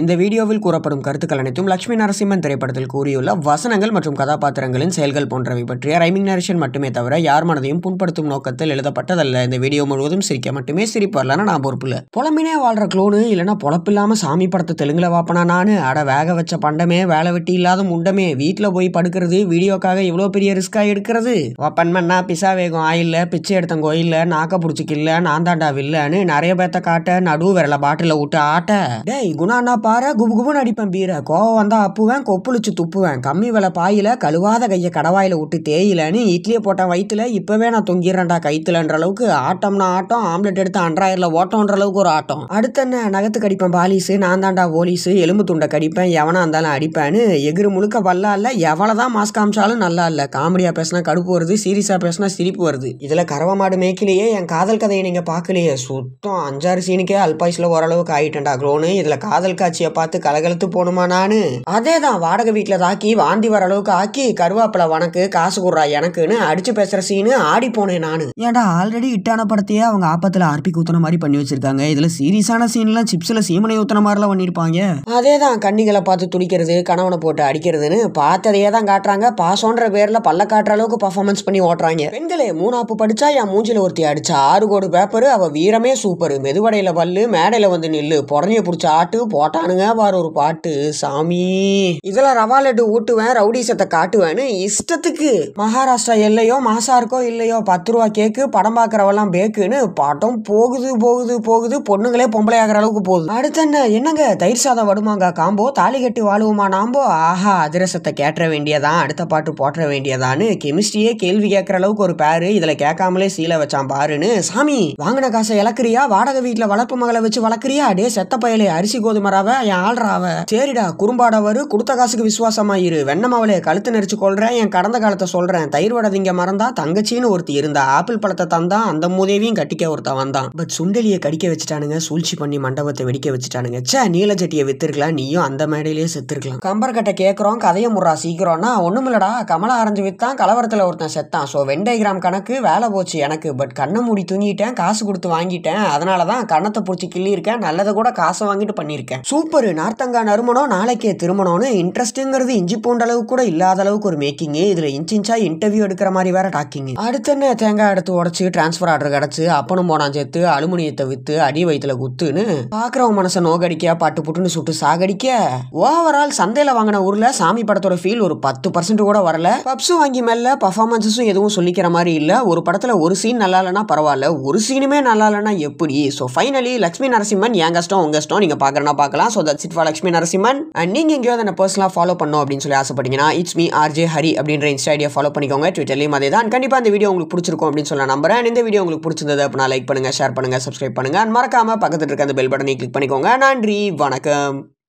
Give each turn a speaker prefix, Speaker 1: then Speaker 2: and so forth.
Speaker 1: இந்த வீடியோவில் கூறப்படும் கருத்துக்கள் அனைத்தும் லட்சுமி நரசிம்மன் திரைப்படத்தில் கூறியுள்ள வசனங்கள் மற்றும் கதாபாத்திரங்களின் செயல்கள் போன்றவை பற்றிய ரைமிங் நரேஷன் மட்டுமே தவிர யார் மனதையும் புண்படுத்தும் நோக்கத்தில் எழுதப்பட்டதல்ல இந்த வீடியோ முழுவதும் சிரிக்க மட்டுமே சிரிப்பு வரலான நான் இல்லை புலம்பினே வாழ்ற க்ளோனு இல்லைனா பொழப்பில்லாம சாமி படத்தை தெலுங்குல வாப்பனா நான் அட வேக வச்ச பண்டமே வேலை வெட்டி இல்லாத முண்டமே வீட்டில் போய் படுக்கிறது வீடியோக்காக இவ்வளோ பெரிய ரிஸ்கா எடுக்கிறது வப்பன்மன்னா பிசா வேகம் ஆயில்ல பிச்சை எடுத்த கோயில்ல நாக்க பிடிச்சிக்கல நான் தாண்டா வில்லன்னு நிறைய பேத்த காட்ட நடுவு விரல பாட்டில விட்டு ஆட்ட டேய் குணாண்ணா நான் பாரு குபுகுபுன்னு அடிப்பேன் பீரை கோவம் வந்தால் அப்புவேன் கொப்புளிச்சு துப்புவேன் கம்மி விலை பாயில் கழுவாத கையை கடவாயில் விட்டு தேயிலன்னு இட்லியை போட்டேன் வயிற்றுல இப்போவே நான் தொங்கிடுறேன்டா கைத்துலன்ற அளவுக்கு ஆட்டம்னா ஆட்டம் ஆம்லெட் எடுத்து அன்றாயிரில் ஓட்டோன்ற அளவுக்கு ஒரு ஆட்டம் அடுத்த என்ன நகத்து கடிப்பேன் பாலிஸு நான் தாண்டா போலீஸு எலும்பு துண்டை கடிப்பேன் எவனாக இருந்தாலும் அடிப்பேன்னு எகிரு முழுக்க வல்லா இல்லை எவ்வளோ தான் மாஸ்க் காமிச்சாலும் நல்லா இல்லை காமெடியாக பேசினா கடுப்பு வருது சீரியஸாக பேசினா சிரிப்பு வருது இதில் கறவை மாடு மேய்க்கிலேயே என் காதல் கதையை நீங்கள் பார்க்கலையே சுத்தம் அஞ்சாறு சீனுக்கே அல்பாய்ஸில் ஓரளவுக்கு ஆகிட்டேன்டா க்ளோனு இதில் காதல் தொலைக்காட்சியை பார்த்து கலகலத்து போகணுமா நானு அதே தான் வாடகை வீட்டில் தாக்கி வாந்தி வர அளவுக்கு ஆக்கி கருவாப்பில வனக்கு காசு குடுறா எனக்குன்னு அடிச்சு பேசுற சீனு ஆடி போனேன் நானு ஏன்டா ஆல்ரெடி இட்டான படத்தையே அவங்க ஆப்பத்தில் ஆர்பி ஊத்துன மாதிரி பண்ணி வச்சிருக்காங்க இதுல சீரியஸான சீன்லாம் சிப்ஸ்ல சீமனை ஊத்துன மாதிரிலாம் பண்ணியிருப்பாங்க அதே தான் கண்ணிகளை பார்த்து துடிக்கிறது கணவனை போட்டு அடிக்கிறதுன்னு பார்த்ததையே தான் காட்டுறாங்க பாசோன்ற பேர்ல பல்ல காட்டுற அளவுக்கு பர்ஃபார்மன்ஸ் பண்ணி ஓட்டுறாங்க பெண்களே மூணாப்பு படிச்சா என் மூஞ்சில ஒருத்தி அடிச்சா ஆறு கோடு பேப்பர் அவ வீரமே சூப்பர் மெதுவடையில பல்லு மேடையில வந்து நில்லு புடனைய பிடிச்ச ஆட்டு போட்ட போட்டானுங்க பார் ஒரு பாட்டு சாமி இதெல்லாம் ரவா லட்டு ஊட்டுவேன் ரவுடிசத்தை காட்டுவேன்னு இஷ்டத்துக்கு மகாராஷ்டிரா எல்லையோ மாசா இருக்கோ இல்லையோ பத்து ரூபா கேக்கு படம் பார்க்குறவெல்லாம் பேக்குன்னு பாட்டம் போகுது போகுது போகுது பொண்ணுங்களே பொம்பளை ஆகிற அளவுக்கு போகுது அடுத்த என்ன என்னங்க தயிர் சாதம் வடுமாங்க காம்போ தாலி கட்டி வாழுவோமா நாம்போ ஆஹா அதிரசத்தை கேட்டுற வேண்டியதான் அடுத்த பாட்டு போட்டுற வேண்டியதான்னு கெமிஸ்ட்ரியே கேள்வி கேட்குற அளவுக்கு ஒரு பேரு இதில் கேட்காமலே சீலை வச்சான் பாருன்னு சாமி வாங்கின காசை இழக்கிறியா வாடகை வீட்டில் வளர்ப்பு மகளை வச்சு வளர்க்குறியா அடே செத்த பயலே அரிசி கோதுமரா அவ என் ஆள்றா சரிடா குறும்பாடவரு கொடுத்த காசுக்கு விசுவாசமாயிரு இரு கழுத்து நெரிச்சு கொள்றேன் என் கடந்த காலத்தை சொல்றேன் தயிர் வடதிங்க மறந்தா தங்கச்சின்னு ஒருத்தி இருந்தா ஆப்பிள் பழத்தை தந்தா அந்த மூதேவியும் கட்டிக்க ஒருத்த வந்தான் பட் சுண்டலியை கடிக்க வச்சுட்டானுங்க சூழ்ச்சி பண்ணி மண்டபத்தை வெடிக்க வச்சுட்டானுங்க சே நீலச்சட்டியை வித்துருக்கலாம் நீயும் அந்த மேடையிலேயே செத்துருக்கலாம் கம்பர் கட்ட கேட்குறோம் கதையை முறா சீக்கிரம்னா ஒன்றும் இல்லடா கமலா அரைஞ்சு வித்தான் கலவரத்தில் ஒருத்தன் செத்தான் ஸோ வெண்டைகிராம் கணக்கு வேலை போச்சு எனக்கு பட் கண்ணை மூடி தூங்கிட்டேன் காசு கொடுத்து வாங்கிட்டேன் அதனால தான் கண்ணத்தை பிடிச்சி கிள்ளியிருக்கேன் நல்லதை கூட காசை வாங்கிட்டு பண்ணியிருக்கேன் சூப்பர் நார்த்தங்கா நறுமணம் நாளைக்கே திருமணம்னு இன்ட்ரெஸ்ட்டுங்கிறது இஞ்சி பூண்ட அளவுக்கு கூட இல்லாத அளவுக்கு ஒரு மேக்கிங்கு இதில் இன்ச் இன்ச்சா இன்டர்வியூ எடுக்கிற மாதிரி வேற டாக்கிங் அடுத்து என்ன தேங்காய் எடுத்து உடச்சி டிரான்ஸ்ஃபர் ஆர்டர் கிடச்சி அப்பனும் போனான் சேர்த்து அலுமினியத்தை விற்று அடி வயிற்றுல குத்துன்னு பார்க்குறவன் மனசை நோகடிக்க பாட்டு புட்டுன்னு சுட்டு சாகடிக்க ஓவரால் சந்தையில் வாங்கின ஊரில் சாமி படத்தோட ஃபீல் ஒரு பத்து பர்சன்ட் கூட வரல பப்ஸும் வாங்கி மேல பர்ஃபார்மன்ஸும் எதுவும் சொல்லிக்கிற மாதிரி இல்லை ஒரு படத்தில் ஒரு சீன் நல்லா இல்லைன்னா பரவாயில்ல ஒரு சீனுமே நல்லா இல்லைன்னா எப்படி ஸோ ஃபைனலி லக்ஷ்மி நரசிம்மன் என் கஷ்டம் உங்கள் கஷ்டம் நீங்கள் பார்க்குறனா பார்க்கலாம் பண்ணிக்கலாம் so that's it for Lakshmi Narasimhan and நீங்கள் எங்கேயாவது என்ன பர்சனலாக ஃபாலோ பண்ணும் அப்படின்னு சொல்லி ஆசைப்பட்டீங்கன்னா இட்ஸ் மீ ஆர்ஜே ஹரி அப்படின்ற இன்ஸ்டா ஐடியா ஃபாலோ பண்ணிக்கோங்க ட்விட்டர்லேயும் அதே தான் கண்டிப்பாக அந்த வீடியோ உங்களுக்கு பிடிச்சிருக்கும் அப்படின்னு சொல்ல நம்புறேன் இந்த வீடியோ உங்களுக்கு பிடிச்சிருந்தது அப்படின்னா லைக் பண்ணுங்கள் ஷேர் பண்ணுங்கள் சப்ஸ்கிரைப் பண்ணுங்கள் மறக்காமல் பக்கத்தில் இருக்க அந்த பெல் பட்டனை கிளிக் பண்ணிக்கோங்க நன்றி வணக்கம்